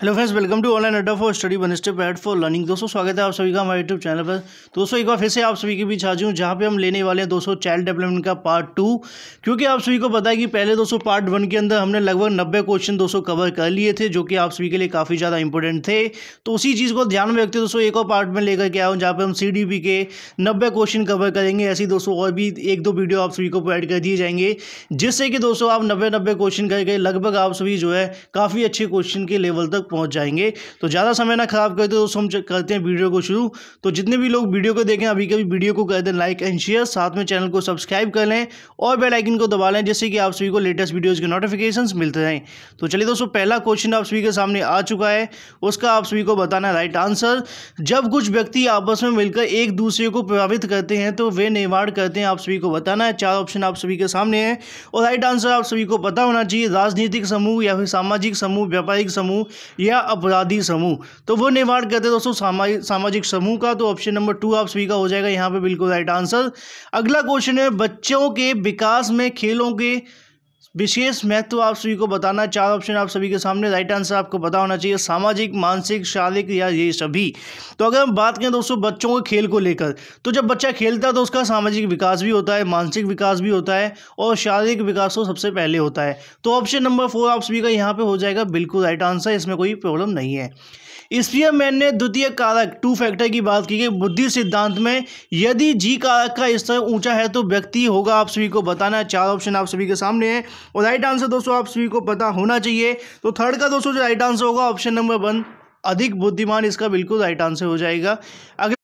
hello friends welcome to online Adda for study one step ahead for learning दोस्तों स्वागत है आप सभी का हमारे यूट्यूब चैनल पर दोस्तों एक बार फिर से आप सभी के बीच आ जाऊँ जहाँ पे हम लेने वाले हैं दोस्तों चाइल्ड डेवलपमेंट का पार्ट टू क्योंकि आप सभी को पता है कि पहले दोस्तों पार्ट वन के अंदर हमने लगभग नब्बे क्वेश्चन दोस्तों कवर कर लिए थे जो कि आप सभी के लिए काफ़ी ज़्यादा इंपॉर्टेंट थे तो उसी चीज़ को ध्यान में रखते दोस्तों एक और पार्ट में लेकर के आऊँ जहाँ पर हम सी के नब्बे क्वेश्चन कवर करेंगे ऐसी दोस्तों और भी एक दो वीडियो आप सभी को प्रोवाइड कर दिए जाएंगे जिससे कि दोस्तों आप नब्बे नब्बे क्वेश्चन करके लगभग आप सभी जो है काफ़ी अच्छे क्वेश्चन के लेवल तक तक पहुंच जाएंगे तो ज़्यादा समय ना ख़राब करते तो दोस्तों हम करते हैं वीडियो को शुरू तो जितने भी लोग वीडियो को देखें अभी कभी वीडियो को कर दें लाइक एंड शेयर साथ में चैनल को सब्सक्राइब कर लें और बेलाइकिन को दबा लें जिससे कि आप सभी को लेटेस्ट वीडियोज़ के नोटिफिकेशन मिलते रहें तो चलिए दोस्तों पहला क्वेश्चन आप सभी के सामने आ चुका है उसका आप सभी को बताना राइट आंसर जब कुछ व्यक्ति आपस में मिलकर एक दूसरे को प्रभावित करते हैं तो वे निर्माण करते हैं आप सभी को बताना है चार ऑप्शन आप सभी के सामने हैं और राइट आंसर आप सभी को पता होना चाहिए राजनीतिक समूह या फिर सामाजिक समूह व्यापारिक समूह या अपराधी समूह तो वो निर्माण करते हैं दोस्तों सामाजिक समूह का तो ऑप्शन नंबर टू आप सभी का हो जाएगा यहाँ पे बिल्कुल राइट आंसर अगला क्वेश्चन है बच्चों के विकास में खेलों के विशेष महत्व तो आप सभी को बताना चार ऑप्शन आप सभी के सामने राइट आंसर आपको पता होना चाहिए सामाजिक मानसिक शारीरिक या ये सभी तो अगर हम बात करें दोस्तों बच्चों के खेल को लेकर तो जब बच्चा खेलता है तो उसका सामाजिक विकास भी होता है मानसिक विकास भी होता है और शारीरिक विकास तो सबसे पहले होता है तो ऑप्शन नंबर फोर आप सभी का यहाँ पर हो जाएगा बिल्कुल राइट आंसर इसमें कोई प्रॉब्लम नहीं है इसलिए मैंने द्वितीय कारक टू फैक्टर की बात की कि बुद्धि सिद्धांत में यदि जी कारक का स्तर ऊंचा है तो व्यक्ति होगा आप सभी को बताना है चार ऑप्शन आप सभी के सामने है और राइट आंसर दोस्तों आप सभी को पता होना चाहिए तो थर्ड का दोस्तों जो राइट आंसर होगा ऑप्शन नंबर वन अधिक बुद्धिमान इसका बिल्कुल राइट आंसर हो जाएगा अगर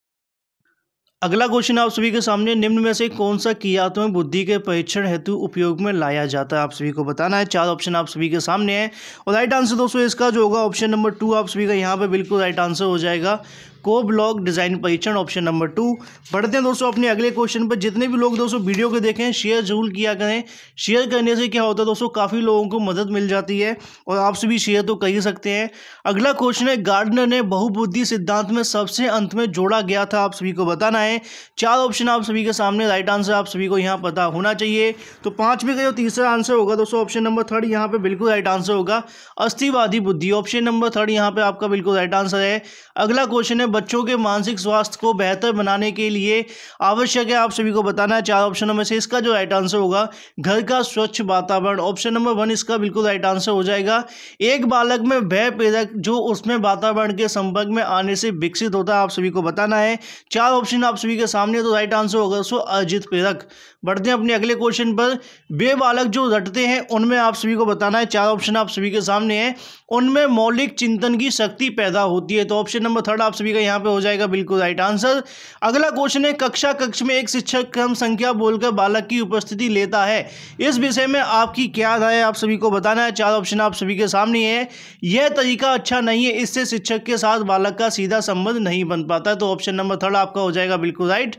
अगला क्वेश्चन आप सभी के सामने निम्न में से कौन सा क्रियात्मक बुद्धि के परीक्षण हेतु उपयोग में लाया जाता है आप सभी को बताना है चार ऑप्शन आप सभी के सामने है और राइट आंसर दोस्तों इसका जो होगा ऑप्शन नंबर टू आप सभी का यहाँ पे बिल्कुल राइट आंसर हो जाएगा को ब्लॉग डिज़ाइन परीक्षण ऑप्शन नंबर टू बढ़ते हैं दोस्तों अपने अगले क्वेश्चन पर जितने भी लोग दोस्तों वीडियो को देखें शेयर जरूर किया करें शेयर करने से क्या होता है दोस्तों काफ़ी लोगों को मदद मिल जाती है और आपसे भी शेयर तो कर ही सकते हैं अगला क्वेश्चन है गार्डनर ने बहुबुद्धि सिद्धांत में सबसे अंत में जोड़ा गया था आप सभी को बताना है चार ऑप्शन आप सभी के सामने राइट आंसर आप सभी को यहाँ पता होना चाहिए तो पांच में का जो तीसरा आंसर होगा दोस्तों ऑप्शन नंबर थर्ड यहाँ पे बिल्कुल राइट आंसर होगा अस्थिवादी बुद्धि ऑप्शन नंबर थर्ड यहाँ पे आपका बिल्कुल राइट आंसर है अगला क्वेश्चन है बच्चों के मानसिक स्वास्थ्य को बेहतर बनाने के लिए आवश्यक है आप सभी को बताना है चार ऑप्शनों में से इसका जो राइट आंसर होगा घर का स्वच्छ वातावरण ऑप्शन नंबर वन इसका बिल्कुल राइट आंसर हो जाएगा एक बालक में भय प्रेरक जो उसमें वातावरण के संपर्क में आने से विकसित होता है आप सभी को बताना है चार ऑप्शन आप सभी के सामने तो राइट आंसर होगा सो अजित प्रेरक बढ़ते हैं अपने अगले क्वेश्चन पर वे बालक जो रटते हैं उनमें आप सभी को बताना है चार ऑप्शन आप सभी के सामने हैं उनमें मौलिक चिंतन की शक्ति पैदा होती है तो ऑप्शन नंबर थर्ड आप सभी का यहाँ पे हो जाएगा बिल्कुल राइट आंसर अगला क्वेश्चन है कक्षा कक्ष में एक शिक्षक क्रम संख्या बोलकर बालक की उपस्थिति लेता है इस विषय में आपकी क्या राय आप सभी को बताना है चार ऑप्शन आप सभी के सामने है यह तरीका अच्छा नहीं है इससे शिक्षक के साथ बालक का सीधा संबंध नहीं बन पाता तो ऑप्शन नंबर थर्ड आपका हो जाएगा बिल्कुल राइट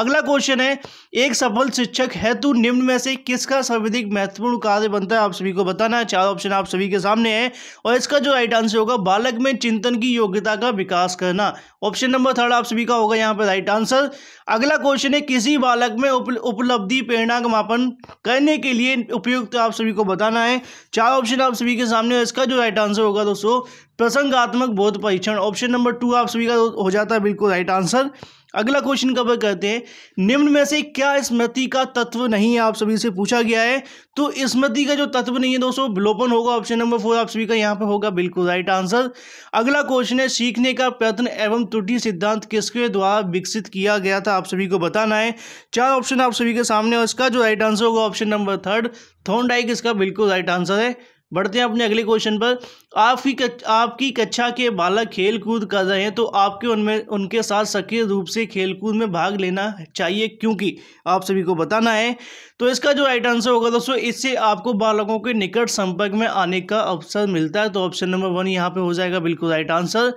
अगला क्वेश्चन है एक सफल शिक्षक हेतु तो निम्न में से किसका सर्वाधिक महत्वपूर्ण कार्य बनता है आप सभी को बताना है चार ऑप्शन आप सभी के सामने है और इसका जो राइट आंसर होगा बालक में चिंतन की योग्यता का विकास करना ऑप्शन नंबर थर्ड आप सभी का होगा यहाँ पर राइट आंसर अगला क्वेश्चन है किसी बालक में उपलब्धि प्रेरणा का मापन करने के लिए उपयुक्त आप सभी को बताना है चार ऑप्शन आप सभी के सामने है इसका जो राइट आंसर होगा दोस्तों प्रसंगात्मक बोध परीक्षण ऑप्शन नंबर टू आप सभी का हो जाता है बिल्कुल राइट आंसर अगला क्वेश्चन कब कहते हैं निम्न में से क्या स्मृति का तत्व नहीं है आप सभी से पूछा गया है तो स्मृति का जो तत्व नहीं है दोस्तों विलोपन होगा ऑप्शन नंबर फोर आप सभी का यहाँ पे होगा बिल्कुल राइट आंसर अगला क्वेश्चन है सीखने का प्रयत्न एवं त्रुटि सिद्धांत किसके द्वारा विकसित किया गया था आप सभी को बताना है चार ऑप्शन आप सभी के सामने और इसका जो राइट आंसर होगा ऑप्शन नंबर थर्ड थोन इसका बिल्कुल राइट आंसर है बढ़ते हैं अपने अगले क्वेश्चन पर आपकी कच, आपकी कक्षा के बालक खेल कूद कर रहे हैं तो आपके उनमें उनके साथ सक्रिय रूप से खेल कूद में भाग लेना चाहिए क्योंकि आप सभी को बताना है तो इसका जो राइट आंसर होगा दोस्तों इससे आपको बालकों के निकट संपर्क में आने का अवसर मिलता है तो ऑप्शन नंबर वन यहाँ पे हो जाएगा बिल्कुल राइट आंसर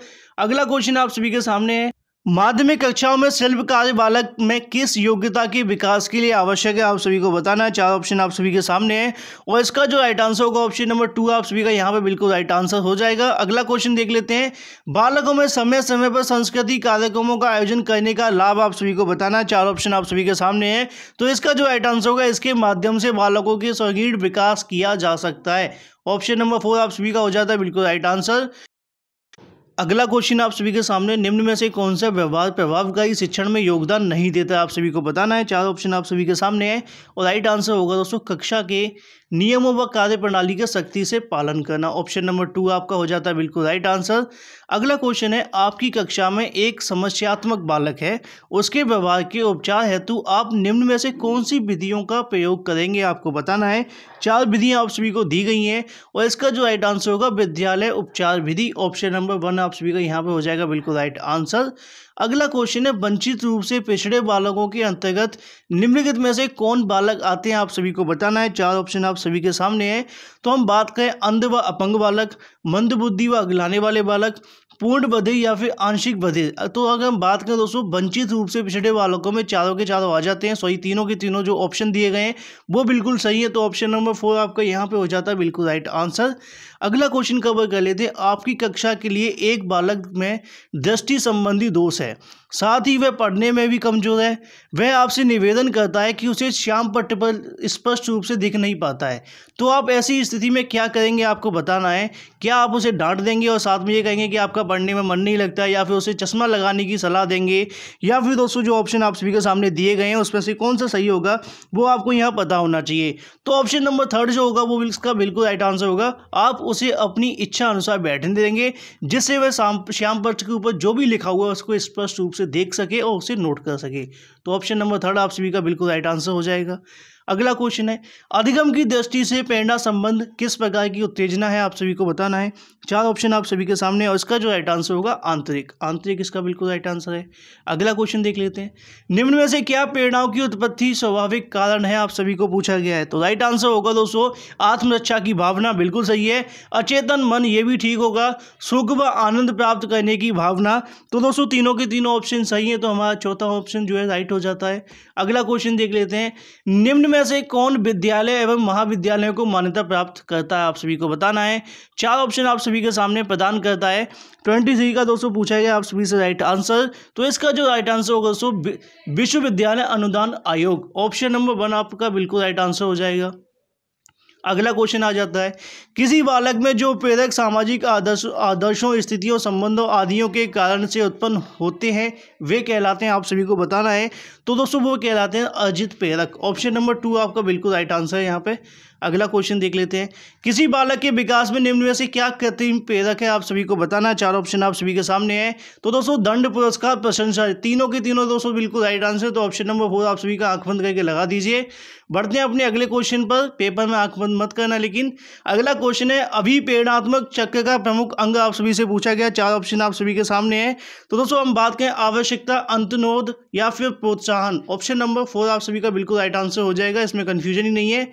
अगला क्वेश्चन आप सभी के सामने है माध्यमिक कक्षाओं में शिल्प कार्य बालक में किस योग्यता के विकास के लिए आवश्यक है आप सभी को बताना है चार ऑप्शन आप सभी के सामने है और इसका जो राइट आंसर होगा ऑप्शन नंबर टू आप सभी का यहाँ पे बिल्कुल राइट आंसर हो जाएगा अगला क्वेश्चन देख लेते हैं बालकों में समय समय पर संस्कृति कार्यक्रमों का आयोजन करने का लाभ आप सभी को बताना है चार ऑप्शन आप सभी के सामने है तो इसका जो राइट आंसर होगा इसके माध्यम से बालकों के स्वगीण विकास किया जा सकता है ऑप्शन नंबर फोर आप सभी का हो जाता है बिल्कुल राइट आंसर अगला क्वेश्चन आप सभी के सामने निम्न में से कौन सा व्यवहार प्रभावकारी शिक्षण में योगदान नहीं देता आप सभी को बताना है चार ऑप्शन आप सभी के सामने है और राइट आंसर होगा दोस्तों कक्षा के नियमों व कार्य प्रणाली का सख्ती से पालन करना ऑप्शन नंबर टू आपका हो जाता है बिल्कुल राइट आंसर अगला क्वेश्चन है आपकी कक्षा में एक समस्यात्मक बालक है उसके व्यवहार के उपचार हेतु आप निम्न में से कौन सी विधियों का प्रयोग करेंगे आपको बताना है चार विधियाँ आप सभी को दी गई हैं और इसका जो राइट आंसर होगा विद्यालय उपचार विधि ऑप्शन नंबर वन आप सभी का यहाँ पे हो जाएगा बिल्कुल राइट आंसर अगला क्वेश्चन है वंचित रूप से पिछड़े बालकों के अंतर्गत निम्नलिखित में से कौन बालक आते हैं आप सभी को बताना है चार ऑप्शन आप सभी के सामने है तो हम बात करें अंध व अपंग बालक मंदबुद्धि व अगलाने वाले बालक पूर्ण बधे या फिर आंशिक बधे तो अगर हम बात करें दोस्तों वंचित रूप से पिछड़े बालकों में चारों के चारों आ जाते हैं सॉरी तीनों के तीनों जो ऑप्शन दिए गए हैं वो बिल्कुल सही है तो ऑप्शन नंबर फोर आपका यहाँ पे हो जाता है बिल्कुल राइट आंसर अगला क्वेश्चन कवर कर लेते हैं आपकी कक्षा के लिए एक बालक में दृष्टि संबंधी दोष है साथ ही वह पढ़ने में भी कमज़ोर है वह आपसे निवेदन करता है कि उसे श्याम पट्ट पर स्पष्ट रूप से दिख नहीं पाता है तो आप ऐसी स्थिति में क्या करेंगे आपको बताना है क्या आप उसे डांट देंगे और साथ में ये कहेंगे कि आपका पढ़ने में मन नहीं लगता या फिर उसे चश्मा लगाने की सलाह देंगे या फिर दोस्तों जो ऑप्शन आप सभी के सामने दिए गए हैं उसमें से कौन सा सही होगा वो आपको यहाँ पता होना चाहिए तो ऑप्शन नंबर थर्ड जो होगा वो इसका बिल्कुल राइट आंसर होगा आप उसे अपनी इच्छा अनुसार बैठने देंगे जिससे वह श्याम पट्ट के ऊपर जो भी लिखा हुआ है उसको स्पष्ट रूप से देख सके और उसे नोट कर सके तो ऑप्शन नंबर थर्ड आप सभी का बिल्कुल राइट आंसर हो जाएगा अगला क्वेश्चन है अधिगम की दृष्टि से प्रेरणा संबंध किस प्रकार की उत्तेजना है आप सभी को बताना है चार ऑप्शन आप सभी के सामने और इसका जो राइट आंसर होगा आंतरिक आंतरिक इसका बिल्कुल राइट आंसर है अगला क्वेश्चन देख लेते हैं निम्न में से क्या प्रेरणाओं की उत्पत्ति स्वाभाविक कारण है आप सभी को पूछा गया है तो राइट आंसर होगा दोस्तों आत्मरक्षा की भावना बिल्कुल सही है अचेतन मन ये भी ठीक होगा सुख व आनंद प्राप्त करने की भावना तो दोस्तों तीनों के तीनों ऑप्शन सही है तो हमारा चौथा ऑप्शन जो है राइट हो जाता है अगला क्वेश्चन देख लेते हैं निम्न में से कौन विद्यालय एवं महाविद्यालय को मान्यता प्राप्त करता है आप सभी को बताना है चार ऑप्शन आप सभी के सामने प्रदान करता है ट्वेंटी थ्री का दोस्तों पूछा गया आप सभी से राइट आंसर तो इसका जो राइट आंसर होगा दोस्तों विश्वविद्यालय अनुदान आयोग ऑप्शन नंबर वन आपका बिल्कुल राइट आंसर हो जाएगा अगला क्वेश्चन आ जाता है किसी बालक में जो प्रेरक सामाजिक आदर्श आदर्शों स्थितियों संबंधों आदियों के कारण से उत्पन्न होते हैं वे कहलाते हैं आप सभी को बताना है तो दोस्तों वो कहलाते हैं अजित प्रेरक ऑप्शन नंबर टू आपका बिल्कुल राइट आंसर है यहाँ पे अगला क्वेश्चन देख लेते हैं किसी बालक के विकास में निम्न में से क्या कृत्रिम प्रेरक है आप सभी को बताना चार ऑप्शन आप सभी के सामने है तो दोस्तों दंड पुरस्कार प्रशंसा तीनों के तीनों दोस्तों बिल्कुल राइट आंसर तो ऑप्शन नंबर फोर आप सभी का आंख बंद करके लगा दीजिए बढ़ते हैं अपने अगले क्वेश्चन पर पेपर में आंख बंद मत करना लेकिन अगला क्वेश्चन है अभिप्रेरणात्मक चक्र का प्रमुख अंग आप सभी से पूछा गया चार ऑप्शन आप सभी के सामने है तो दोस्तों हम बात करें आवश्यकता अंतनोद या फिर प्रोत्साहन ऑप्शन नंबर फोर आप सभी का बिल्कुल राइट आंसर हो जाएगा इसमें कन्फ्यूजन ही नहीं है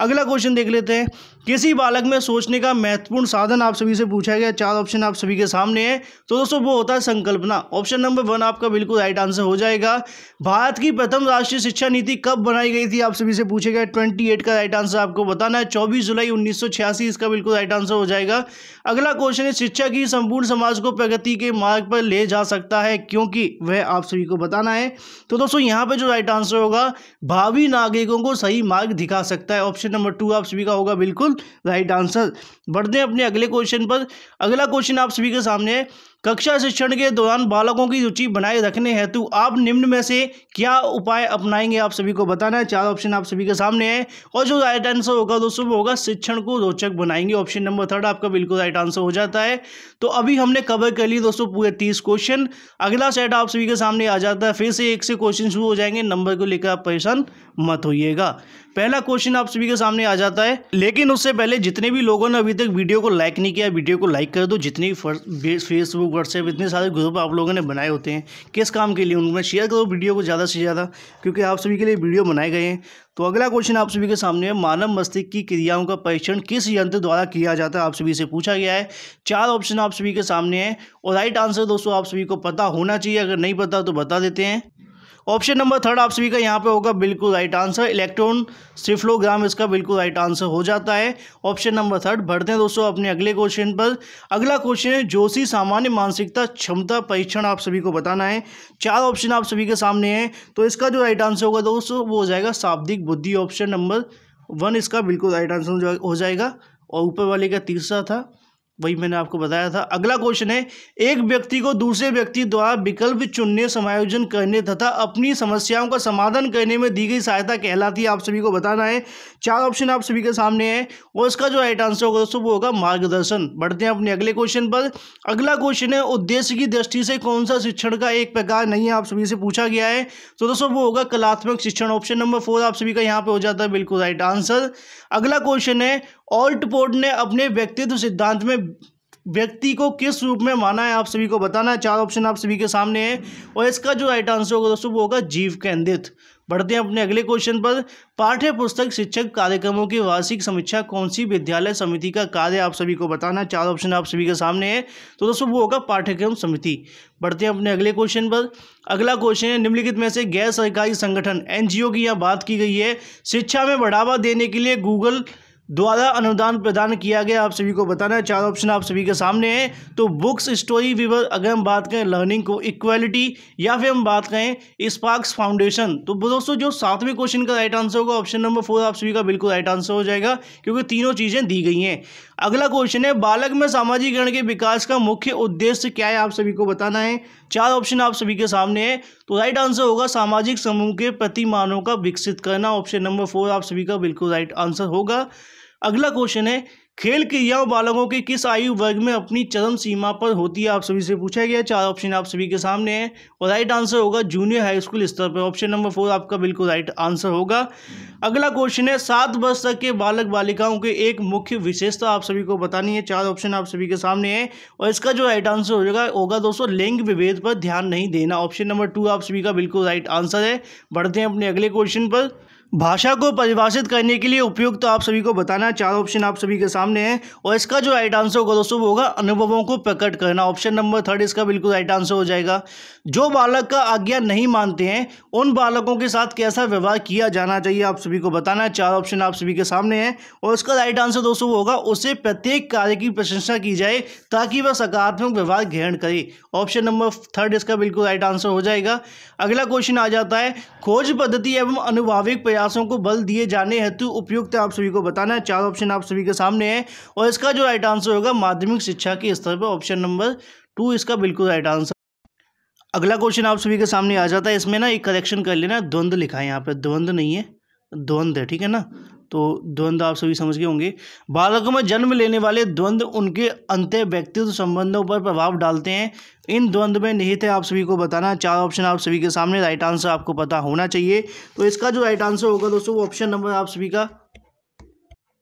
अगला क्वेश्चन देख लेते हैं किसी बालक में सोचने का महत्वपूर्ण साधन आप सभी से पूछा गया चार ऑप्शन आप सभी के सामने है तो दोस्तों वो होता है संकल्पना ऑप्शन नंबर वन आपका बिल्कुल राइट आंसर हो जाएगा भारत की प्रथम राष्ट्रीय शिक्षा नीति कब बनाई गई थी आप सभी से पूछा गया ट्वेंटी एट का राइट आंसर आपको बताना है चौबीस जुलाई उन्नीस इसका बिल्कुल राइट आंसर हो जाएगा अगला क्वेश्चन है शिक्षा की संपूर्ण समाज को प्रगति के मार्ग पर ले जा सकता है क्योंकि वह आप सभी को बताना है तो दोस्तों यहाँ पर जो राइट आंसर होगा भावी नागरिकों को सही मार्ग दिखा सकता है ऑप्शन नंबर टू आप सभी का होगा बिल्कुल राइट आंसर बढ़ते हैं अपने अगले क्वेश्चन पर अगला क्वेश्चन आप सभी के सामने है कक्षा शिक्षण के दौरान बालकों की रुचि बनाए रखने हेतु आप निम्न में से क्या उपाय अपनाएंगे आप सभी को बताना है चार ऑप्शन आप सभी के सामने है और जो राइट आंसर होगा दोस्तों होगा शिक्षण को रोचक बनाएंगे ऑप्शन नंबर थर्ड आपका बिल्कुल राइट आंसर हो जाता है तो अभी हमने कवर कर लिए दोस्तों पूरे तीस क्वेश्चन अगला सेट आप सभी के सामने आ जाता है फिर से एक से क्वेश्चन शुरू हो जाएंगे नंबर को लेकर आप परेशान मत होइएगा पहला क्वेश्चन आप सभी के सामने आ जाता है लेकिन उससे पहले जितने भी लोगों ने अभी तक वीडियो को लाइक नहीं किया वीडियो को लाइक कर दो जितने फेसबुक व्हाट्सएप इतने सारे ग्रुप आप लोगों ने बनाए होते हैं किस काम के लिए उनमें शेयर करो वीडियो को ज़्यादा से ज़्यादा क्योंकि आप सभी के लिए वीडियो बनाए गए हैं तो अगला क्वेश्चन आप सभी के सामने है मानव मस्तिष्क की क्रियाओं का परीक्षण किस यंत्र द्वारा किया जाता है आप सभी से पूछा गया है चार ऑप्शन आप सभी के सामने है और राइट आंसर दोस्तों आप सभी को पता होना चाहिए अगर नहीं पता तो बता देते हैं ऑप्शन नंबर थर्ड आप सभी का यहाँ पे होगा बिल्कुल राइट आंसर इलेक्ट्रॉन सिफ्लोग्राम इसका बिल्कुल राइट आंसर हो जाता है ऑप्शन नंबर थर्ड बढ़ते हैं दोस्तों अपने अगले क्वेश्चन पर अगला क्वेश्चन है जोशी सामान्य मानसिकता क्षमता परीक्षण आप सभी को बताना है चार ऑप्शन आप सभी के सामने हैं तो इसका जो राइट आंसर होगा दोस्तों वो हो जाएगा शाब्दिक बुद्धि ऑप्शन नंबर वन इसका बिल्कुल राइट आंसर हो जाएगा और ऊपर वाले का तीसरा था वही मैंने आपको बताया था अगला क्वेश्चन है एक व्यक्ति को दूसरे व्यक्ति द्वारा विकल्प चुनने समायोजन करने तथा अपनी समस्याओं का समाधान करने में दी गई सहायता कहलाती है आप सभी को बताना है चार ऑप्शन आप सभी के सामने है और इसका जो राइट आंसर होगा दोस्तों वो होगा मार्गदर्शन बढ़ते हैं अपने अगले क्वेश्चन पर अगला क्वेश्चन है उद्देश्य की दृष्टि से कौन सा शिक्षण का एक प्रकार नहीं है आप सभी से पूछा गया है तो दोस्तों वो होगा कलात्मक शिक्षण ऑप्शन नंबर फोर आप सभी का यहाँ पे हो जाता है बिल्कुल राइट आंसर अगला क्वेश्चन है ऑल्टपोर्ट ने अपने व्यक्तित्व सिद्धांत में व्यक्ति को किस रूप में माना है आप सभी को बताना है चार ऑप्शन आप सभी के सामने हैं और इसका जो राइट आंसर होगा दोस्तों वो होगा जीव केंद्रित बढ़ते हैं अपने अगले क्वेश्चन पर पाठ्य पुस्तक शिक्षक कार्यक्रमों की वार्षिक समीक्षा कौन सी विद्यालय समिति का कार्य आप सभी को बताना है चार ऑप्शन आप सभी के सामने है तो दोस्तों वो होगा पाठ्यक्रम समिति बढ़ते हैं अपने अगले क्वेश्चन पर अगला क्वेश्चन है निम्नलिखित में से गैर सरकारी संगठन एनजीओ की यहाँ बात की गई है शिक्षा में बढ़ावा देने के लिए गूगल द्वारा अनुदान प्रदान किया गया आप सभी को बताना है चार ऑप्शन आप सभी के सामने हैं तो बुक्स स्टोरी विवर अगर हम बात करें लर्निंग को इक्वालिटी या फिर हम बात करें स्पार्क्स फाउंडेशन तो दोस्तों जो सातवें क्वेश्चन का राइट आंसर होगा ऑप्शन नंबर फोर आप सभी का बिल्कुल राइट आंसर हो जाएगा क्योंकि तीनों चीज़ें दी गई हैं अगला क्वेश्चन है बालक में सामाजिकरण के विकास का मुख्य उद्देश्य क्या है आप सभी को बताना है चार ऑप्शन आप सभी के सामने है तो राइट आंसर होगा सामाजिक समूह के प्रतिमानों का विकसित करना ऑप्शन नंबर फोर आप सभी का बिल्कुल राइट आंसर होगा अगला क्वेश्चन है खेल क्रियाओं बालकों के किस आयु वर्ग में अपनी चरम सीमा पर होती है आप सभी से पूछा गया चार ऑप्शन आप सभी के सामने हैं और राइट आंसर होगा जूनियर हाई स्कूल स्तर पर ऑप्शन नंबर फोर आपका बिल्कुल राइट आंसर होगा अगला क्वेश्चन है सात वर्ष तक के बालक बालिकाओं के एक मुख्य विशेषता आप सभी को बतानी है चार ऑप्शन आप सभी के सामने है और इसका जो राइट आंसर हो जाएगा होगा दोस्तों लिंग विभेद पर ध्यान नहीं देना ऑप्शन नंबर टू आप सभी का बिल्कुल राइट आंसर है बढ़ते हैं अपने अगले क्वेश्चन पर भाषा को परिभाषित करने के लिए उपयुक्त तो आप सभी को बताना है चार ऑप्शन आप सभी के सामने है और इसका जो राइट आंसर होगा दोस्तों होगा अनुभवों को प्रकट करना ऑप्शन नंबर थर्ड इसका बिल्कुल राइट आंसर हो जाएगा जो बालक का आज्ञा नहीं मानते हैं उन बालकों के साथ कैसा व्यवहार किया जाना चाहिए आप सभी को बताना चार ऑप्शन आप सभी के सामने है और इसका राइट आंसर दोस्तों वो होगा उसे प्रत्येक कार्य की प्रशंसा की जाए ताकि वह सकारात्मक व्यवहार ग्रहण करे ऑप्शन नंबर थर्ड इसका बिल्कुल राइट आंसर हो जाएगा अगला क्वेश्चन आ जाता है खोज पद्धति एवं अनुभाविक प्रयासों को बल दिए जाने हेतु उपयुक्त आप सभी को बताना है चार ऑप्शन आप सभी के सामने है और इसका जो राइट आंसर होगा माध्यमिक शिक्षा के स्तर पर ऑप्शन नंबर टू इसका बिल्कुल राइट आंसर अगला क्वेश्चन आप सभी के सामने आ जाता है इसमें ना एक करेक्शन कर लेना द्वंद्व लिखा है यहाँ पर द्वंद्व नहीं है द्वंद्व है ठीक है ना तो द्वंद्व आप सभी समझ गए होंगे बालकों में जन्म लेने वाले द्वंद्व उनके अंत व्यक्तित्व संबंधों पर प्रभाव डालते हैं इन द्वंद्व में निहित है आप सभी को बताना चार ऑप्शन आप सभी के सामने राइट आंसर आपको पता होना चाहिए तो इसका जो राइट आंसर होगा दोस्तों वो ऑप्शन नंबर आप सभी का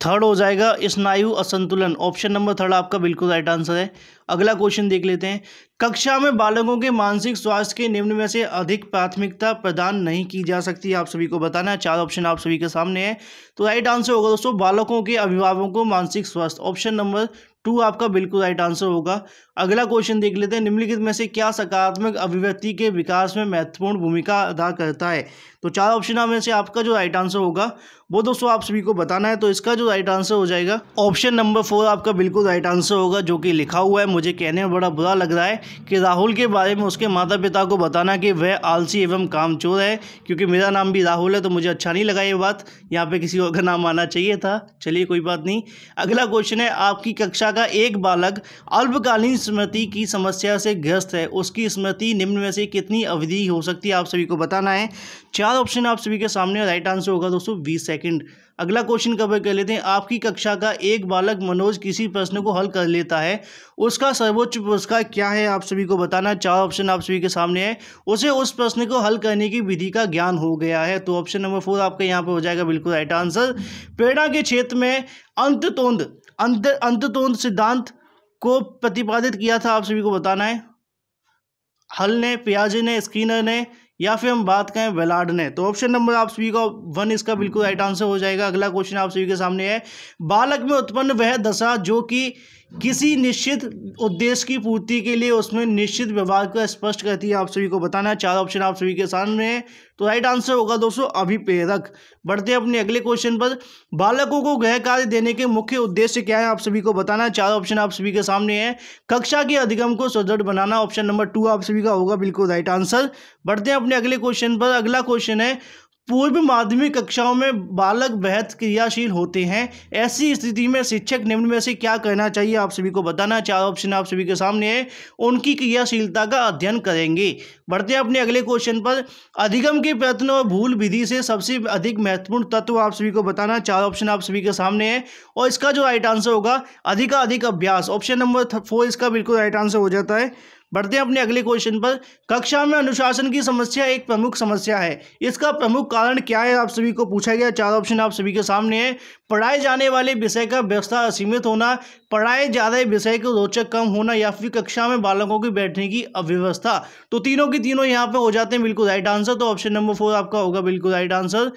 थर्ड हो जाएगा स्नायु असंतुलन ऑप्शन नंबर थर्ड आपका बिल्कुल राइट आंसर है अगला क्वेश्चन देख लेते हैं कक्षा में बालकों के मानसिक स्वास्थ्य के निम्न में से अधिक प्राथमिकता प्रदान नहीं की जा सकती आप सभी को बताना है चार ऑप्शन आप सभी के सामने है तो राइट आंसर होगा दोस्तों बालकों के अभिभावकों मानसिक स्वास्थ्य ऑप्शन नंबर टू आपका बिल्कुल राइट आंसर होगा अगला क्वेश्चन देख लेते हैं निम्नलिखित में से क्या सकारात्मक अभिव्यक्ति के विकास में महत्वपूर्ण भूमिका अदा करता है तो चार ऑप्शन में से आपका जो राइट आंसर होगा वो दोस्तों आप सभी को बताना है तो इसका जो राइट आंसर हो जाएगा ऑप्शन नंबर फोर आपका बिल्कुल राइट आंसर होगा जो कि लिखा हुआ है मुझे कहने में बड़ा बुरा लग रहा है कि राहुल के बारे में उसके माता पिता को बताना कि वह आलसी एवं कामचोर है क्योंकि मेरा नाम भी राहुल है तो मुझे अच्छा नहीं लगा ये बात यहाँ पे किसी और का नाम आना चाहिए था चलिए कोई बात नहीं अगला क्वेश्चन है आपकी कक्षा का एक बालक अल्पकालीन स्मृति की समस्या से ग्रस्त है उसकी स्मृति निम्न में से कितनी अवधि हो सकती है आप सभी को बताना है चार ऑप्शन आप सभी के सामने राइट आंसर होगा दोस्तों बीस सेकेंड अगला क्वेश्चन कवर कर लेते हैं आपकी कक्षा का एक बालक मनोज किसी प्रश्न को हल कर लेता है उसका सर्वोच्च पुरस्कार क्या है आप सभी को बताना चार ऑप्शन आप सभी के सामने है उसे उस प्रश्न को हल करने की विधि का ज्ञान हो गया है तो ऑप्शन नंबर फोर आपका यहाँ पर हो जाएगा बिल्कुल राइट आंसर प्रेरणा के क्षेत्र में तोंद अंत अंततोंद सिद्धांत को प्रतिपादित किया था आप सभी को बताना है हल ने प्याजे ने स्कीनर ने या फिर हम बात करें वेलाड ने तो ऑप्शन नंबर आप सभी का वन इसका बिल्कुल राइट आंसर हो जाएगा अगला क्वेश्चन आप सभी के सामने है बालक में उत्पन्न वह दशा जो कि किसी निश्चित उद्देश्य की पूर्ति के लिए उसमें निश्चित व्यवहार को स्पष्ट करती है आप सभी को बताना है चार ऑप्शन आप सभी के सामने है तो राइट आंसर होगा दोस्तों अभिप्रेरक बढ़ते हैं अपने अगले क्वेश्चन पर बालकों को गृह कार्य देने के मुख्य उद्देश्य क्या है आप सभी को बताना है चार ऑप्शन आप सभी के सामने है कक्षा के अधिगम को सुदृढ़ बनाना ऑप्शन नंबर टू आप सभी का होगा बिल्कुल राइट आंसर बढ़ते हैं अपने अगले क्वेश्चन पर अगला क्वेश्चन है पूर्व माध्यमिक कक्षाओं में बालक बेहद क्रियाशील होते हैं ऐसी स्थिति में शिक्षक निम्न में से क्या कहना चाहिए आप सभी को बताना चार ऑप्शन आप सभी के सामने है उनकी क्रियाशीलता का अध्ययन करेंगे बढ़ते हैं अपने अगले क्वेश्चन पर अधिगम के प्रयत्न और भूल विधि से सबसे अधिक महत्वपूर्ण तत्व आप सभी को बताना चार ऑप्शन आप सभी के सामने है और इसका जो राइट आंसर होगा अधिकाधिक अभ्यास ऑप्शन नंबर फोर इसका बिल्कुल राइट आंसर हो जाता है बढ़ते हैं अपने अगले क्वेश्चन पर कक्षा में अनुशासन की समस्या एक प्रमुख समस्या है इसका प्रमुख कारण क्या है आप सभी को पूछा गया चार ऑप्शन आप सभी के सामने है पढ़ाए जाने वाले विषय का व्यवस्था असीमित होना पढ़ाए ज़्यादा विषय को रोचक कम होना या फिर कक्षा में बालकों की बैठने की अव्यवस्था तो तीनों की तीनों यहाँ पे हो जाते हैं बिल्कुल राइट आंसर तो ऑप्शन नंबर फोर आपका होगा बिल्कुल राइट आंसर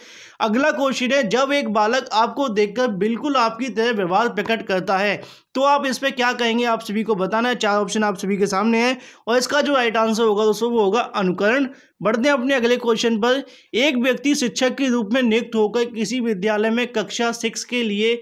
अगला क्वेश्चन है जब एक बालक आपको देखकर बिल्कुल आपकी तरह व्यवहार प्रकट करता है तो आप इस पर क्या कहेंगे आप सभी को बताना है चार ऑप्शन आप सभी के सामने है और इसका जो राइट आंसर होगा दोस्तों वो होगा अनुकरण बढ़ते हैं अपने अगले क्वेश्चन पर एक व्यक्ति शिक्षक के रूप में नियुक्त होकर किसी विद्यालय में कक्षा सिक्स के लिए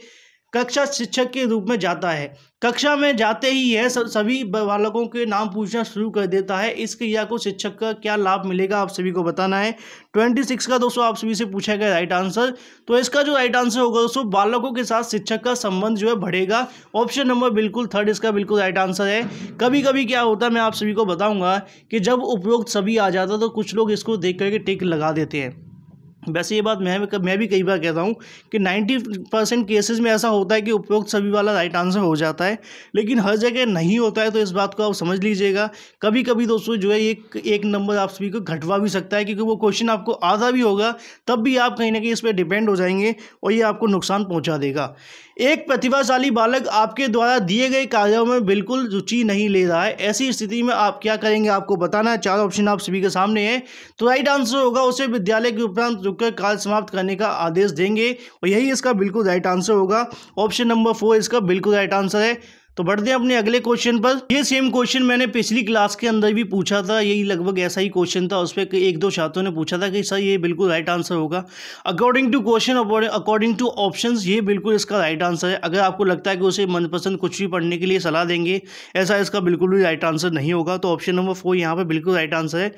कक्षा शिक्षक के रूप में जाता है कक्षा में जाते ही यह सभी बालकों के नाम पूछना शुरू कर देता है इस क्रिया को शिक्षक का क्या लाभ मिलेगा आप सभी को बताना है ट्वेंटी सिक्स का दोस्तों आप सभी से पूछा गया राइट आंसर तो इसका जो राइट आंसर होगा दोस्तों बालकों के साथ शिक्षक का संबंध जो है बढ़ेगा ऑप्शन नंबर बिल्कुल थर्ड इसका बिल्कुल राइट आंसर है कभी कभी क्या होता है मैं आप सभी को बताऊँगा कि जब उपरोक्त सभी आ जाता तो कुछ लोग इसको देख करके टिक लगा देते हैं वैसे ये बात मैं मैं भी कई बार कहता हूँ कि 90 परसेंट केसेज में ऐसा होता है कि उपयुक्त सभी वाला राइट आंसर हो जाता है लेकिन हर जगह नहीं होता है तो इस बात को आप समझ लीजिएगा कभी कभी दोस्तों जो है एक एक नंबर आप सभी को घटवा भी सकता है क्योंकि वो क्वेश्चन आपको आधा भी होगा तब भी आप कहीं ना कहीं इस पर डिपेंड हो जाएंगे और ये आपको नुकसान पहुँचा देगा एक प्रतिभाशाली बालक आपके द्वारा दिए गए कार्यों में बिल्कुल रुचि नहीं ले रहा है ऐसी स्थिति में आप क्या करेंगे आपको बताना है चार ऑप्शन आप सभी के सामने है तो राइट आंसर होगा उसे विद्यालय के उपरांत रुककर कार्य समाप्त करने का आदेश देंगे और यही इसका बिल्कुल राइट आंसर होगा ऑप्शन नंबर फोर इसका बिल्कुल राइट आंसर है तो बढ़ते हैं अपने अगले क्वेश्चन पर ये सेम क्वेश्चन मैंने पिछली क्लास के अंदर भी पूछा था यही लगभग ऐसा ही क्वेश्चन था उस पर एक दो छात्रों ने पूछा था कि सर ये बिल्कुल राइट आंसर होगा according to question according to option ये बिल्कुल इसका राइट आंसर है अगर आपको लगता है कि उसे मनपसंद कुछ भी पढ़ने के लिए सलाह देंगे ऐसा इसका बिल्कुल भी राइट आंसर नहीं होगा तो ऑप्शन नंबर फोर यहाँ पर बिल्कुल राइट आंसर है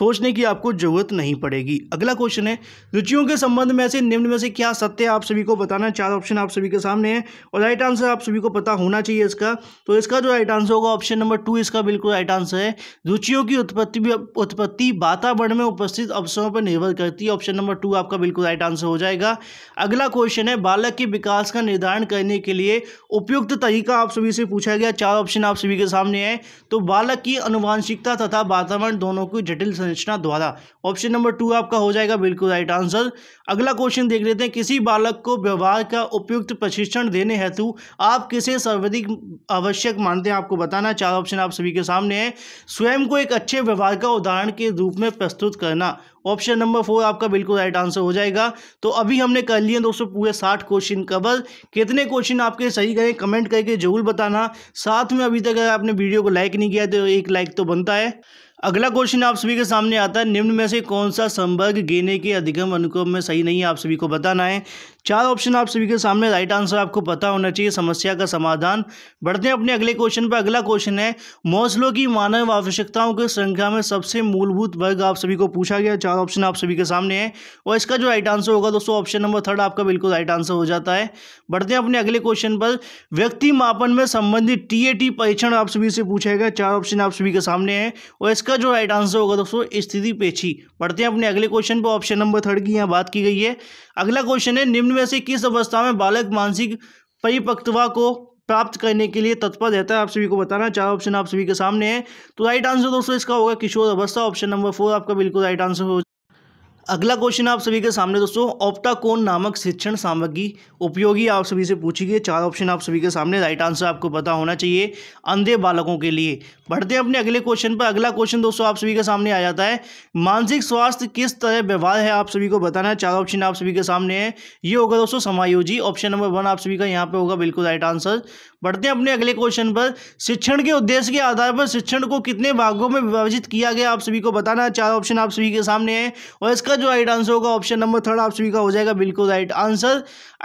सोचने की आपको जरूरत नहीं पड़ेगी अगला क्वेश्चन है रुचियों के संबंध में ऐसे निम्न में से क्या सत्य आप सभी को बताना चार ऑप्शन आप सभी के सामने है और राइट आंसर आप सभी को पता होना चाहिए इसका इसका तो इसका जो राइट आंसर होगा ऑप्शन नंबर टू इसका बिल्कुल राइट आंसर है रुचियों की उत्पत्ति भी उत्पत्ति वातावरण में उपस्थित अवसरों पर निर्भर करती है ऑप्शन नंबर टू आपका बिल्कुल राइट आंसर हो जाएगा अगला क्वेश्चन है बालक के विकास का निर्धारण करने के लिए उपयुक्त तरीका आप सभी से पूछा गया चार ऑप्शन आप सभी के सामने है तो बालक की अनुवांशिकता तथा वातावरण दोनों की जटिल संरचना द्वारा ऑप्शन नंबर टू आपका हो जाएगा बिल्कुल राइट आंसर अगला क्वेश्चन देख लेते हैं किसी बालक को व्यवहार का उपयुक्त प्रशिक्षण देने हेतु आप किसे सर्वाधिक आवश्यक मानते हैं आपको बताना चार ऑप्शन आप सभी के सामने है स्वयं को एक अच्छे व्यवहार का उदाहरण के रूप में प्रस्तुत करना ऑप्शन नंबर फोर आपका बिल्कुल राइट आंसर हो जाएगा तो अभी हमने कर लिए दोस्तों पूरे साठ क्वेश्चन कवर कितने क्वेश्चन आपके सही गए कमेंट करके जरूर बताना साथ में अभी तक अगर आपने वीडियो को लाइक नहीं किया तो एक लाइक तो बनता है अगला क्वेश्चन आप सभी के सामने आता है निम्न में से कौन सा संवर्ग गेने के अधिगम अनुक्रम में सही नहीं है आप सभी को बताना है चार ऑप्शन आप सभी के सामने राइट आंसर आपको पता होना चाहिए समस्या का समाधान बढ़ते हैं अपने अगले क्वेश्चन पर अगला क्वेश्चन है मौसलों की मानव आवश्यकताओं की संख्या में सबसे मूलभूत वर्ग आप सभी को पूछा गया चार ऑप्शन आप सभी के सामने है और इसका जो राइट आंसर होगा दोस्तों ऑप्शन नंबर थर्ड आपका बिल्कुल राइट आंसर हो जाता है बढ़ते हैं अपने अगले क्वेश्चन पर व्यक्ति मापन में संबंधित टी परीक्षण आप सभी से पूछा गया चार ऑप्शन आप सभी के सामने है और इसका जो राइट आंसर होगा दोस्तों स्थिति पेछी बढ़ते हैं अपने अगले क्वेश्चन पर ऑप्शन नंबर थर्ड की यहाँ बात की गई है अगला क्वेश्चन है निम्न इनमें से किस अवस्था में बालक मानसिक परिपक्वता को प्राप्त करने के लिए तत्पर रहता है आप सभी को बताना चार ऑप्शन आप सभी के सामने है तो राइट आंसर दोस्तों इसका होगा किशोर अवस्था ऑप्शन नंबर फोर आपका बिल्कुल राइट आंसर हो अगला क्वेश्चन आप सभी के सामने दोस्तों ऑप्टाकोन नामक शिक्षण सामग्री उपयोगी आप सभी से पूछी गई चार ऑप्शन आप सभी के सामने राइट आंसर आपको पता होना चाहिए अंधे बालकों के लिए बढ़ते हैं अपने अगले क्वेश्चन पर अगला क्वेश्चन दोस्तों आप सभी के सामने आ जाता है मानसिक स्वास्थ्य किस तरह व्यवहार है आप सभी को बताना है चार ऑप्शन आप सभी के सामने है ये होगा दोस्तों समायोजी ऑप्शन नंबर वन आप सभी का यहाँ पे होगा बिल्कुल राइट आंसर बढ़ते हैं अपने अगले क्वेश्चन पर शिक्षण के उद्देश्य के आधार पर शिक्षण को कितने भागों में विभाजित किया गया आप सभी को बताना चार ऑप्शन आप सभी के सामने है और इसका जो राइट आंसर होगा ऑप्शन नंबर थर्ड आप सभी का हो जाएगा बिल्कुल राइट आंसर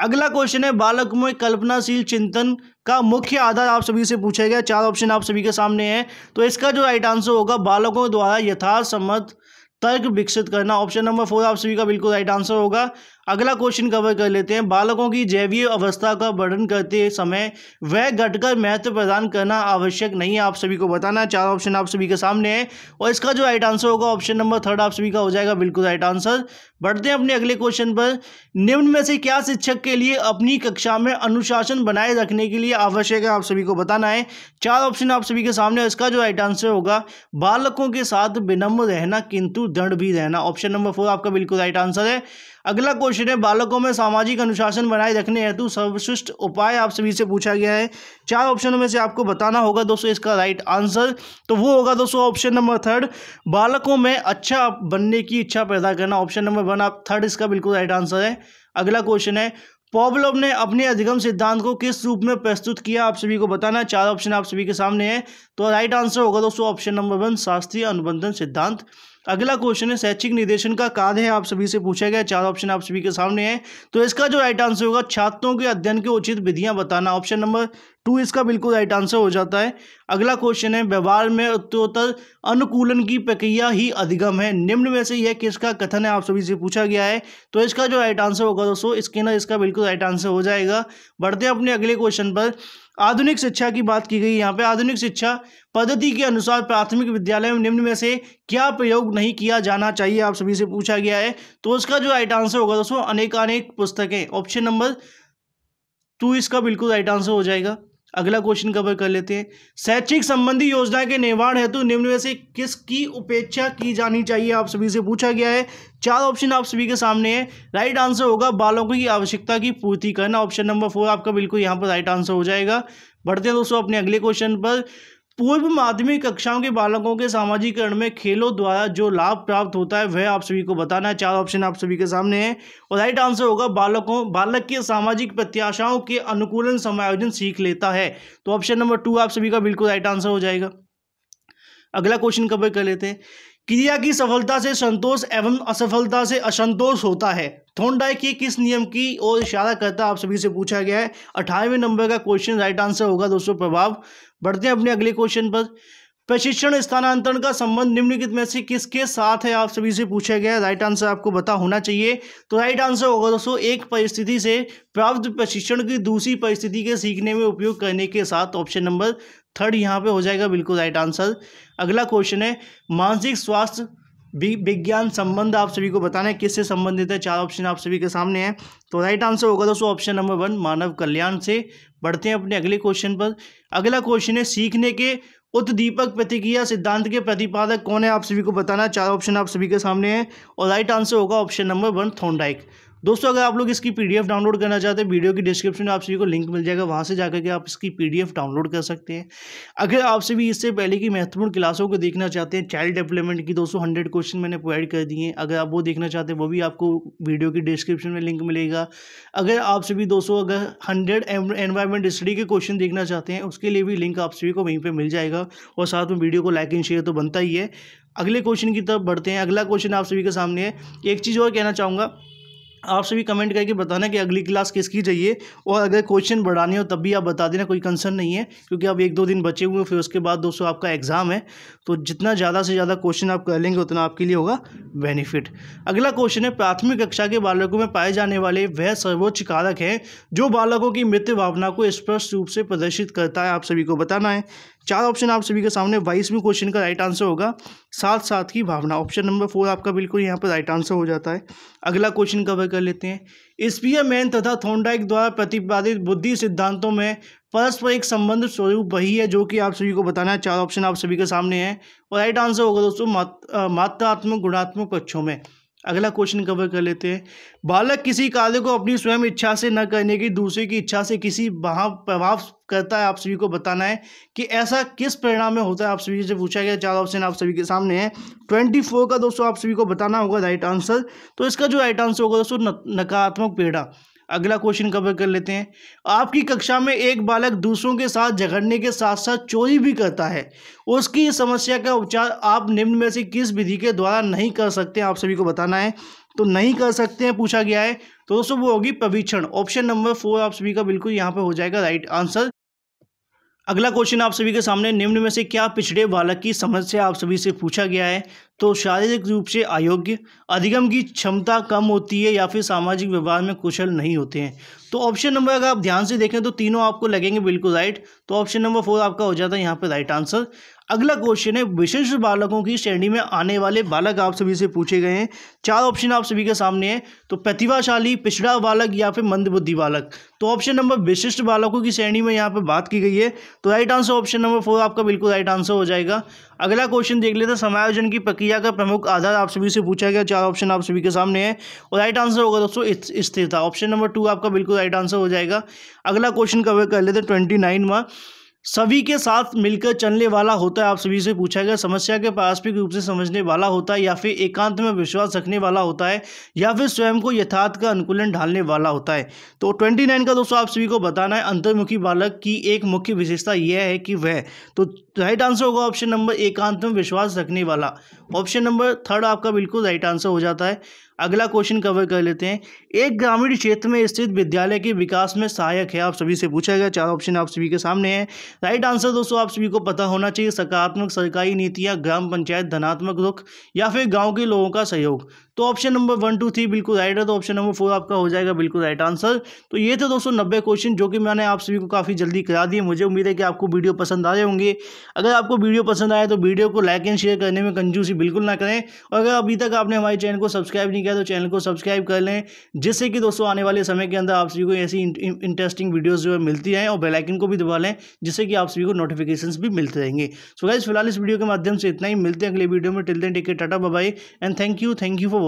अगला क्वेश्चन है बालक में कल्पनाशील चिंतन का मुख्य आधार आप सभी से पूछा गया चार ऑप्शन आप सभी के सामने है तो इसका जो राइट आंसर होगा बालकों द्वारा यथासम्मत तर्क विकसित करना ऑप्शन नंबर फोर आप सभी का बिल्कुल राइट आंसर होगा अगला क्वेश्चन कवर कर लेते हैं बालकों की जैवीय अवस्था का वर्णन करते समय वह घटकर महत्व प्रदान करना आवश्यक नहीं है आप सभी को बताना चार ऑप्शन आप सभी के सामने है और इसका जो राइट आंसर होगा ऑप्शन नंबर थर्ड आप सभी का हो जाएगा बिल्कुल राइट आंसर बढ़ते हैं अपने अगले क्वेश्चन पर निम्न में से क्या शिक्षक के लिए अपनी कक्षा में अनुशासन बनाए रखने के लिए आवश्यक है आप सभी को बताना है चार ऑप्शन आप सभी के सामने इसका जो राइट आंसर होगा बालकों के साथ विनम्र रहना किंतु दृढ़ भी रहना ऑप्शन नंबर फोर आपका बिल्कुल राइट आंसर है अगला क्वेश्चन है बालकों में सामाजिक अनुशासन बनाए रखने हेतु सर्वश्रेष्ठ उपाय आप सभी से पूछा गया है चार ऑप्शनों में से आपको बताना होगा दोस्तों इसका राइट आंसर तो वो होगा दोस्तों ऑप्शन नंबर थर्ड बालकों में अच्छा बनने की इच्छा पैदा करना ऑप्शन नंबर वन आप थर्ड इसका बिल्कुल राइट आंसर है अगला क्वेश्चन है पॉबलोव ने अपने अधिगम सिद्धांत को किस रूप में प्रस्तुत किया आप सभी को बताना चार ऑप्शन आप सभी के सामने है तो राइट आंसर होगा दोस्तों ऑप्शन नंबर वन शास्त्रीय अनुबंधन सिद्धांत अगला क्वेश्चन है शैक्षिक निर्देशन का काद है आप सभी से पूछा गया चार ऑप्शन आप सभी के सामने है तो इसका जो राइट आंसर होगा छात्रों के अध्ययन के उचित विधियां बताना ऑप्शन नंबर टू इसका बिल्कुल राइट आंसर हो जाता है अगला क्वेश्चन है व्यवहार में उत्तरोत्तर अनुकूलन की प्रक्रिया ही अधिगम है निम्न में से यह किसका कथन है आप सभी से पूछा गया है तो इसका जो राइट आंसर होगा दोस्तों स्किनर इसका बिल्कुल राइट आंसर हो जाएगा बढ़ते हैं अपने अगले क्वेश्चन पर आधुनिक शिक्षा की बात की गई यहाँ पे आधुनिक शिक्षा पद्धति के अनुसार प्राथमिक विद्यालय में निम्न में से क्या प्रयोग नहीं किया जाना चाहिए आप सभी से पूछा गया है तो उसका जो राइट आंसर होगा दोस्तों अनेक पुस्तकें ऑप्शन नंबर टू इसका बिल्कुल राइट आंसर हो जाएगा अगला क्वेश्चन कवर कर लेते हैं शैक्षिक संबंधी योजना के निर्माण हेतु निम्न में से किसकी उपेक्षा की जानी चाहिए आप सभी से पूछा गया है चार ऑप्शन आप सभी के सामने है राइट आंसर होगा बालकों की आवश्यकता की पूर्ति करना ऑप्शन नंबर फोर आपका बिल्कुल यहाँ पर राइट आंसर हो जाएगा बढ़ते हैं दोस्तों अपने अगले क्वेश्चन पर पूर्व माध्यमिक कक्षाओं के बालकों के सामाजिकरण में खेलों द्वारा जो लाभ प्राप्त होता है वह आप सभी को बताना है चार ऑप्शन आप सभी के सामने है और राइट आंसर होगा बालकों बालक की सामाजिक प्रत्याशाओं के अनुकूलन समायोजन सीख लेता है तो ऑप्शन नंबर टू आप सभी का बिल्कुल राइट आंसर हो जाएगा अगला क्वेश्चन कवर कर लेते हैं क्रिया की सफलता से संतोष एवं असफलता से असंतोष होता है थोनडाइक की किस नियम की ओर इशारा करता है आप सभी से पूछा गया है अठारहवें नंबर का क्वेश्चन राइट आंसर होगा दोस्तों प्रभाव बढ़ते हैं अपने अगले क्वेश्चन पर प्रशिक्षण स्थानांतरण का संबंध निम्नलिखित में से किसके साथ है आप सभी से पूछा गया राइट आंसर आपको पता होना चाहिए तो राइट आंसर होगा दोस्तों एक परिस्थिति से प्राप्त प्रशिक्षण की दूसरी परिस्थिति के सीखने में उपयोग करने के साथ ऑप्शन नंबर थर्ड यहाँ पे हो जाएगा बिल्कुल राइट आंसर अगला क्वेश्चन है मानसिक स्वास्थ्य विज्ञान संबंध आप सभी को बताना है किससे संबंधित है चार ऑप्शन आप सभी के सामने हैं तो राइट आंसर होगा दोस्तों ऑप्शन नंबर वन मानव कल्याण से बढ़ते हैं अपने अगले क्वेश्चन पर अगला क्वेश्चन है सीखने के उत्दीपक प्रतिक्रिया सिद्धांत के प्रतिपादक कौन है आप सभी को बताना चार ऑप्शन आप सभी के सामने है और राइट आंसर होगा ऑप्शन नंबर वन थोनडाइक दोस्तों अगर आप लोग इसकी पीडीएफ डाउनलोड करना चाहते हैं वीडियो की डिस्क्रिप्शन में आप सभी को लिंक मिल जाएगा वहाँ से जाकर के आप इसकी पीडीएफ डाउनलोड कर सकते हैं अगर आप सभी इससे पहले की महत्वपूर्ण क्लासों को देखना चाहते हैं चाइल्ड डेवलपमेंट की दोस्तों हंड्रेड क्वेश्चन मैंने प्रोवाइड कर दिए हैं अगर आप वो देखना चाहते हैं वो भी आपको वीडियो की डिस्क्रिप्शन में लिंक मिलेगा अगर आप सभी दोस्तों अगर हंड्रेड एनवायरमेंट स्टडी के क्वेश्चन देखना चाहते हैं उसके लिए भी लिंक आप सभी को वहीं पर मिल जाएगा और साथ में वीडियो को लाइक एंड शेयर तो बनता ही है अगले क्वेश्चन की तरफ बढ़ते हैं अगला क्वेश्चन आप सभी के सामने है एक चीज़ और कहना चाहूँगा आप सभी कमेंट करके बताना कि अगली क्लास किसकी चाहिए और अगर क्वेश्चन बढ़ाने हो तब भी आप बता देना कोई कंसर्न नहीं है क्योंकि अब एक दो दिन बचे हुए फिर उसके बाद दोस्तों आपका एग्ज़ाम है तो जितना ज़्यादा से ज़्यादा क्वेश्चन आप कर लेंगे उतना आपके लिए होगा बेनिफिट अगला क्वेश्चन है प्राथमिक कक्षा के बालकों में पाए जाने वाले वह सर्वोच्च कारक हैं जो बालकों की मृत्यु भावना को स्पष्ट रूप से प्रदर्शित करता है आप सभी को बताना है चार ऑप्शन आप सभी के सामने बाईसवीं क्वेश्चन का राइट आंसर होगा साथ साथ की भावना ऑप्शन नंबर फोर आपका बिल्कुल यहाँ पर राइट आंसर हो जाता है अगला क्वेश्चन कवर कर लेते हैं स्पीयर मैन तथा थोंडाइक द्वारा प्रतिपादित बुद्धि सिद्धांतों में परस्पर एक संबंध स्वरूप वही है जो कि आप सभी को बताना है चार ऑप्शन आप सभी के सामने है और राइट आंसर होगा दोस्तों मात्रात्मक गुणात्मक पक्षों में अगला क्वेश्चन कवर कर लेते हैं बालक किसी कार्य को अपनी स्वयं इच्छा से न करने की दूसरे की इच्छा से किसी वहाँ प्रभाव करता है आप सभी को बताना है कि ऐसा किस परिणाम में होता है आप सभी से पूछा गया चार ऑप्शन आप सभी के सामने है ट्वेंटी फोर का दोस्तों आप सभी को बताना होगा राइट आंसर तो इसका जो राइट आंसर होगा दोस्तों नकारात्मक पीड़ा अगला क्वेश्चन कवर कर लेते हैं आपकी कक्षा में एक बालक दूसरों के साथ झगड़ने के साथ साथ चोरी भी करता है उसकी समस्या का उपचार आप निम्न में से किस विधि के द्वारा नहीं कर सकते आप सभी को बताना है तो नहीं कर सकते हैं पूछा गया है तो दोस्तों वो होगी प्रवीक्षण ऑप्शन नंबर फोर आप सभी का बिल्कुल यहाँ पर हो जाएगा राइट आंसर अगला क्वेश्चन आप सभी के सामने निम्न में से क्या पिछड़े बालक की समस्या आप सभी से पूछा गया है तो शारीरिक रूप से अयोग्य अधिगम की क्षमता कम होती है या फिर सामाजिक व्यवहार में कुशल नहीं होते हैं तो ऑप्शन नंबर अगर आप ध्यान से देखें तो तीनों आपको लगेंगे बिल्कुल राइट तो ऑप्शन नंबर फोर आपका हो जाता है यहाँ पर राइट आंसर अगला क्वेश्चन है विशिष्ट बालकों की श्रेणी में आने वाले बालक आप सभी से पूछे गए हैं चार ऑप्शन आप सभी के सामने हैं तो प्रतिभाशाली पिछड़ा बालक या फिर मंदबुद्धि बालक तो ऑप्शन नंबर विशिष्ट बालकों की श्रेणी में यहाँ पर बात की गई है तो right answer option number four आपका बिल्कुल राइट आंसर हो जाएगा अगला क्वेश्चन देख लेते हैं समायोजन की प्रक्रिया का प्रमुख आधार आप सभी से पूछा गया चार ऑप्शन आप सभी के सामने है और राइट आंसर होगा दोस्तों स्थिरता ऑप्शन नंबर टू आपका बिल्कुल राइट आंसर हो जाएगा अगला क्वेश्चन कवर कर लेते हैं ट्वेंटी नाइन सभी के साथ मिलकर चलने वाला होता है आप सभी से पूछा गया समस्या के पारस्परिक रूप से समझने वाला होता है या फिर एकांत में विश्वास रखने वाला होता है या फिर स्वयं को यथार्थ का अनुकूलन ढालने वाला होता है तो 29 का दोस्तों आप सभी को बताना है अंतर्मुखी बालक की एक मुख्य विशेषता यह है कि वह तो राइट आंसर होगा ऑप्शन नंबर एकांत में विश्वास रखने वाला ऑप्शन नंबर थर्ड आपका बिल्कुल राइट आंसर हो जाता है अगला क्वेश्चन कवर कर लेते हैं एक ग्रामीण क्षेत्र में स्थित विद्यालय के विकास में सहायक है आप सभी से पूछा गया चार ऑप्शन आप सभी के सामने हैं राइट आंसर दोस्तों आप सभी को पता होना चाहिए सकारात्मक सरकारी नीतियाँ ग्राम पंचायत धनात्मक रुख या फिर गाँव के लोगों का सहयोग तो option number one two three बिल्कुल राइट है तो ऑप्शन नंबर फोर आपका हो जाएगा बिल्कुल राइट आंसर तो ये थे दोस्तों नब्बे क्वेश्चन जो कि मैंने आप सभी को काफ़ी जल्दी करा दिए मुझे उम्मीद है कि आपको वीडियो पसंद आ रहे होंगे अगर आपको वीडियो पसंद आए तो वीडियो को लाइक एंड शेयर करने में कंजूसी बिल्कुल ना करें और अगर अभी तक आपने हमारे चैनल को सब्सक्राइब नहीं किया तो चैनल को सब्सक्राइब कर लें जिससे कि दोस्तों आने वाले समय के अंदर आप सभी को ऐसी इंटरेस्टिंग वीडियोज़ जो है मिलती हैं और बेलाइकन को भी दबा लें जिससे कि आप सभी को नोटिफिकेशन भी मिलते रहेंगे सो गाइज फिलहाल इस वीडियो के माध्यम से इतना ही मिलते हैं अगले वीडियो में टिल देन टिकट tata bye and thank you thank you for